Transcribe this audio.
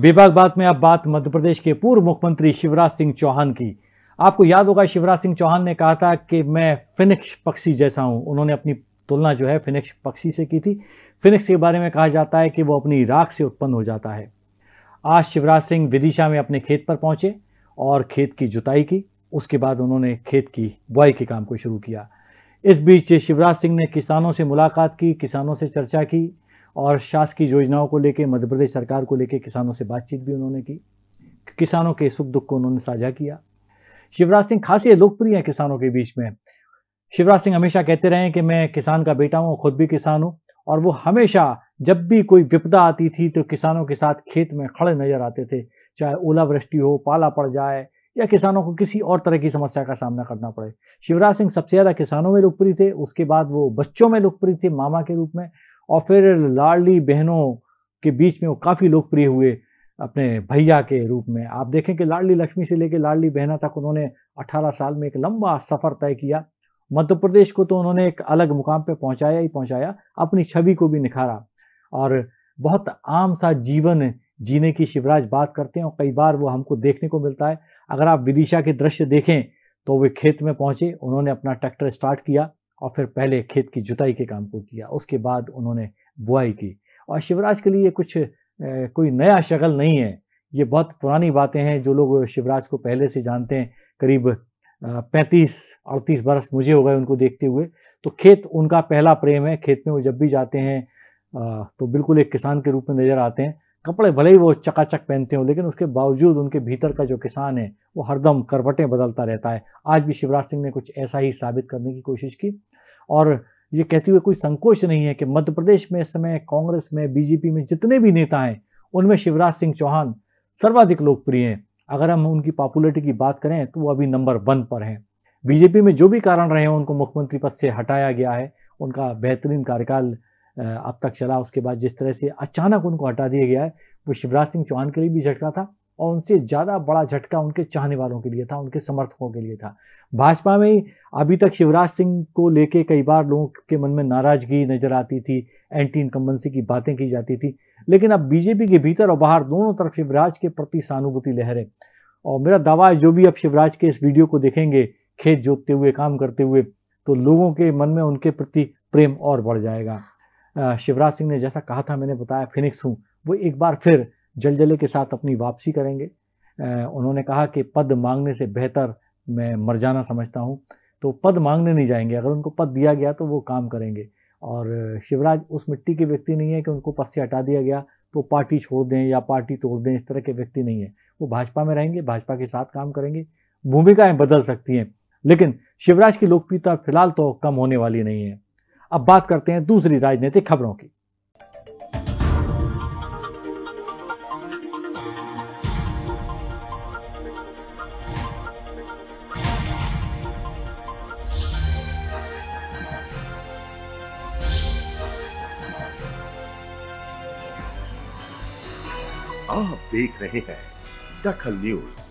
बेबाग बात में अब बात मध्य प्रदेश के पूर्व मुख्यमंत्री शिवराज सिंह चौहान की आपको याद होगा शिवराज सिंह चौहान ने कहा था कि मैं फिनिक्स पक्षी जैसा हूं उन्होंने अपनी तुलना जो है फिनिक्स पक्षी से की थी फिनिक्स के बारे में कहा जाता है कि वो अपनी राख से उत्पन्न हो जाता है आज शिवराज सिंह विदिशा में अपने खेत पर पहुंचे और खेत की जुताई की उसके बाद उन्होंने खेत की बुआई के काम को शुरू किया इस बीच शिवराज सिंह ने किसानों से मुलाकात की किसानों से चर्चा की और शासकीय योजनाओं को लेकर मध्य प्रदेश सरकार को लेकर किसानों से बातचीत भी उन्होंने की किसानों के सुख दुख को उन्होंने साझा किया शिवराज सिंह खासी लोकप्रिय हैं किसानों के बीच में शिवराज सिंह हमेशा कहते रहे कि मैं किसान का बेटा हूँ खुद भी किसान हूँ और वो हमेशा जब भी कोई विपदा आती थी तो किसानों के साथ खेत में खड़े नजर आते थे चाहे ओलावृष्टि हो पाला पड़ जाए या किसानों को किसी और तरह की समस्या का सामना करना पड़े शिवराज सिंह सबसे ज़्यादा किसानों में लोकप्रिय थे उसके बाद वो बच्चों में लोकप्रिय थे मामा के रूप में और फिर लाडली बहनों के बीच में वो काफ़ी लोकप्रिय हुए अपने भैया के रूप में आप देखें कि लाडली लक्ष्मी से लेकर लाडली बहना तक उन्होंने 18 साल में एक लंबा सफ़र तय किया मध्य प्रदेश को तो उन्होंने एक अलग मुकाम पर पहुँचाया ही पहुँचाया अपनी छवि को भी निखारा और बहुत आम सा जीवन जीने की शिवराज बात करते हैं और कई बार वो हमको देखने को मिलता है अगर आप विदिशा के दृश्य देखें तो वे खेत में पहुंचे उन्होंने अपना ट्रैक्टर स्टार्ट किया और फिर पहले खेत की जुताई के काम को किया उसके बाद उन्होंने बुआई की और शिवराज के लिए कुछ कोई नया शगल नहीं है ये बहुत पुरानी बातें हैं जो लोग शिवराज को पहले से जानते हैं करीब पैंतीस अड़तीस बरस मुझे हो गए उनको देखते हुए तो खेत उनका पहला प्रेम है खेत में वो जब भी जाते हैं तो बिल्कुल एक किसान के रूप में नज़र आते हैं कपड़े भले ही वो चकाचक पहनते हो लेकिन उसके बावजूद उनके भीतर का जो किसान है वो हरदम करवटें बदलता रहता है आज भी शिवराज सिंह ने कुछ ऐसा ही साबित करने की कोशिश की और ये कहते हुए कोई संकोच नहीं है कि मध्य प्रदेश में इस समय कांग्रेस में बीजेपी में जितने भी नेता हैं उनमें शिवराज सिंह चौहान सर्वाधिक लोकप्रिय हैं अगर हम उनकी पॉपुलरिटी की बात करें तो वो अभी नंबर वन पर हैं बीजेपी में जो भी कारण रहे हैं उनको मुख्यमंत्री पद से हटाया गया है उनका बेहतरीन कार्यकाल अब तक चला उसके बाद जिस तरह से अचानक उनको हटा दिया गया है वो शिवराज सिंह चौहान के लिए भी झटका था और उनसे ज़्यादा बड़ा झटका उनके चाहने वालों के लिए था उनके समर्थकों के लिए था भाजपा में अभी तक शिवराज सिंह को लेके कई बार लोगों के मन में नाराज़गी नज़र आती थी एंटी इनकम्बेंसी की बातें की जाती थी लेकिन अब बीजेपी के भीतर और बाहर दोनों तरफ शिवराज के प्रति सहानुभूति लहरें और मेरा दावा है जो भी अब शिवराज के इस वीडियो को देखेंगे खेत जोतते हुए काम करते हुए तो लोगों के मन में उनके प्रति प्रेम और बढ़ जाएगा शिवराज सिंह ने जैसा कहा था मैंने बताया फिनिक्स हूँ वो एक बार फिर जलजले के साथ अपनी वापसी करेंगे उन्होंने कहा कि पद मांगने से बेहतर मैं मर जाना समझता हूँ तो पद मांगने नहीं जाएंगे अगर उनको पद दिया गया तो वो काम करेंगे और शिवराज उस मिट्टी के व्यक्ति नहीं है कि उनको पद से हटा दिया गया तो पार्टी छोड़ दें या पार्टी तोड़ दें इस तरह के व्यक्ति नहीं है वो भाजपा में रहेंगे भाजपा के साथ काम करेंगे भूमिकाएं बदल सकती हैं लेकिन शिवराज की लोकप्रियता फिलहाल तो कम होने वाली नहीं है अब बात करते हैं दूसरी राजनीतिक खबरों की आप देख रहे हैं दखल न्यूज